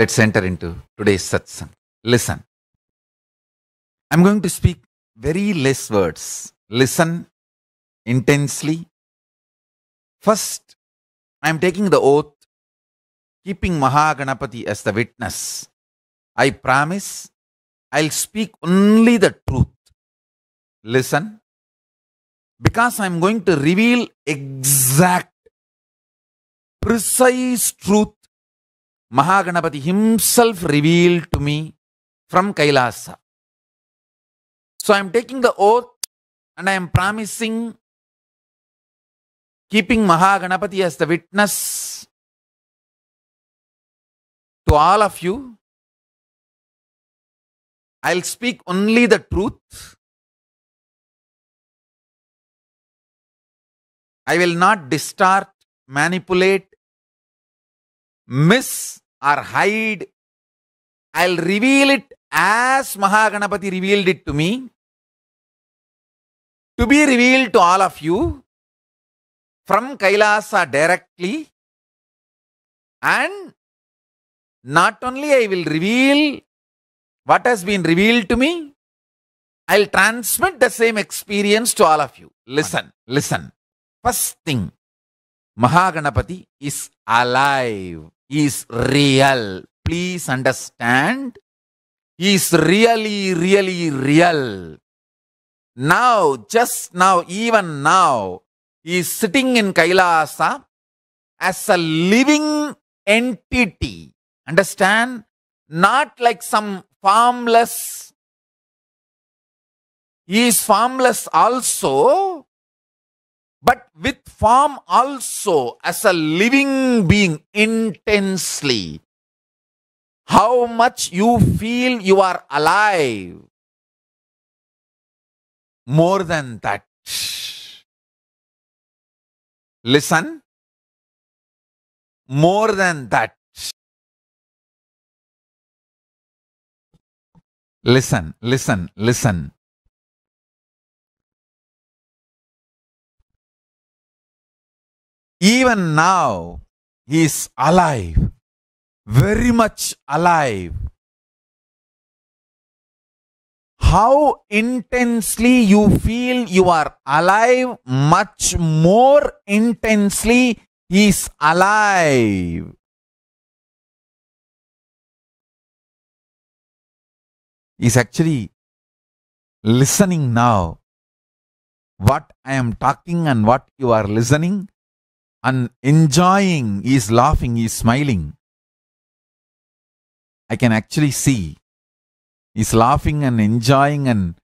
Let's enter into today's satsang. Listen. I'm going to speak very less words. Listen intensely. First, I'm taking the oath, keeping Mahaganapati as the witness. I promise I'll speak only the truth. Listen, because I'm going to reveal exact, precise truth Mahaganapati himself revealed to me from Kailasa. So I am taking the oath and I am promising keeping Mahaganapati as the witness to all of you. I'll speak only the truth. I will not distort, manipulate, miss or hide. I'll reveal it as Mahaganapati revealed it to me, to be revealed to all of you from Kailasa directly. And not only I will reveal what has been revealed to me, I'll transmit the same experience to all of you. Listen, listen. First thing, Mahaganapati is alive is real. Please understand, is really, really real. Now, just now, even now, he is sitting in Kailasa as a living entity. Understand? Not like some formless. He is formless also, but with form also as a living being intensely. How much you feel you are alive. More than that. Listen. More than that. Listen, listen, listen. even now, he is alive, very much alive. How intensely you feel you are alive, much more intensely he is alive. Is actually listening now. What I am talking and what you are listening and enjoying, he is laughing, he is smiling. I can actually see. He is laughing and enjoying and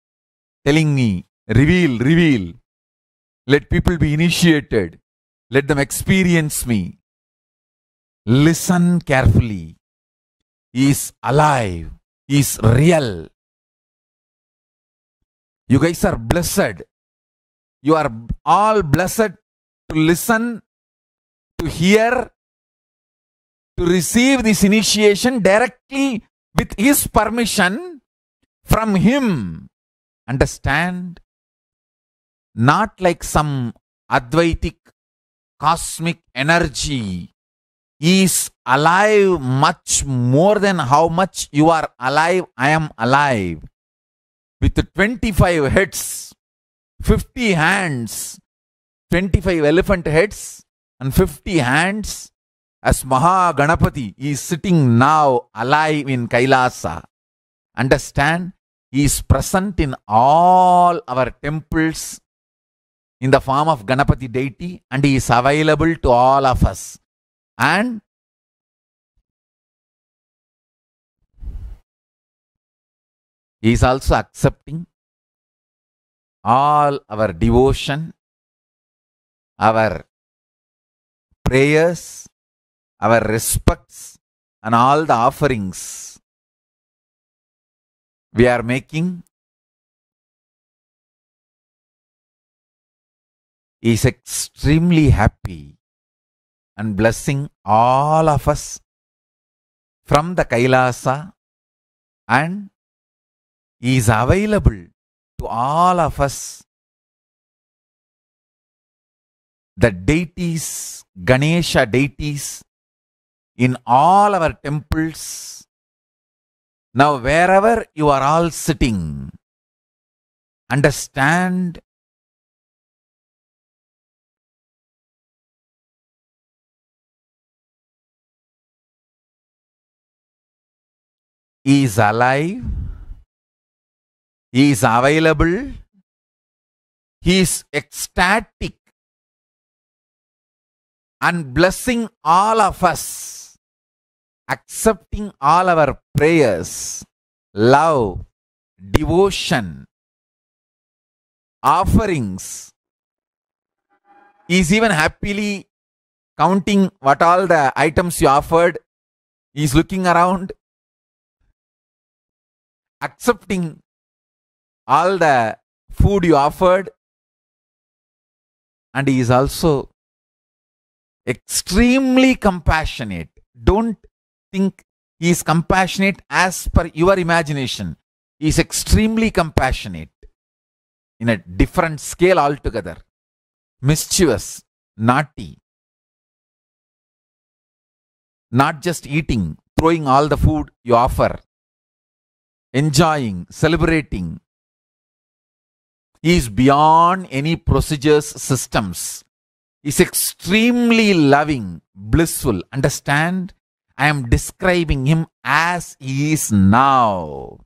telling me, reveal, reveal. Let people be initiated. Let them experience me. Listen carefully. He is alive. He is real. You guys are blessed. You are all blessed to listen to hear, to receive this initiation directly with His permission from Him. Understand? Not like some Advaitic cosmic energy is alive much more than how much you are alive. I am alive. With 25 heads, 50 hands, 25 elephant heads, and 50 hands as Mahaganapati is sitting now alive in Kailasa. Understand? He is present in all our temples in the form of Ganapati deity and he is available to all of us. And he is also accepting all our devotion, our prayers, our respects, and all the offerings we are making is extremely happy and blessing all of us from the Kailasa and is available to all of us the deities, Ganesha deities in all our temples. Now, wherever you are all sitting, understand He is alive, He is available, He is ecstatic and blessing all of us, accepting all our prayers, love, devotion, offerings. He is even happily counting what all the items you offered. He is looking around, accepting all the food you offered, and he is also extremely compassionate. Don't think he is compassionate as per your imagination. He is extremely compassionate in a different scale altogether. Mischievous, naughty, not just eating, throwing all the food you offer, enjoying, celebrating. He is beyond any procedures, systems is extremely loving, blissful. Understand? I am describing him as he is now.